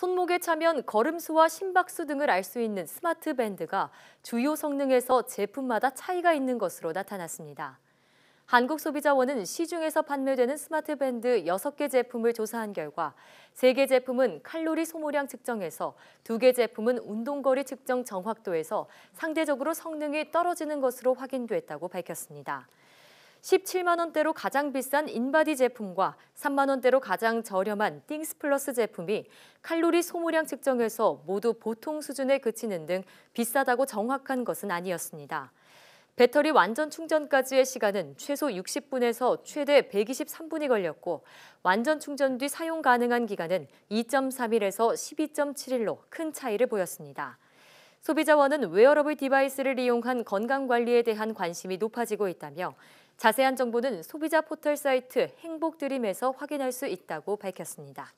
손목에 차면 걸음수와 심박수 등을 알 수 있는 스마트 밴드가 주요 성능에서 제품마다 차이가 있는 것으로 나타났습니다. 한국소비자원은 시중에서 판매되는 스마트 밴드 6개 제품을 조사한 결과 3개 제품은 칼로리 소모량 측정에서 2개 제품은 운동거리 측정 정확도에서 상대적으로 성능이 떨어지는 것으로 확인됐다고 밝혔습니다. 17만 원대로 가장 비싼 인바디 제품과 3만 원대로 가장 저렴한 띵스플러스 제품이 칼로리 소모량 측정에서 모두 보통 수준에 그치는 등 비싸다고 정확한 것은 아니었습니다. 배터리 완전 충전까지의 시간은 최소 60분에서 최대 123분이 걸렸고 완전 충전 뒤 사용 가능한 기간은 2.3일에서 12.7일로 큰 차이를 보였습니다. 소비자원은 웨어러블 디바이스를 이용한 건강관리에 대한 관심이 높아지고 있다며 자세한 정보는 소비자 포털 사이트 행복드림에서 확인할 수 있다고 밝혔습니다.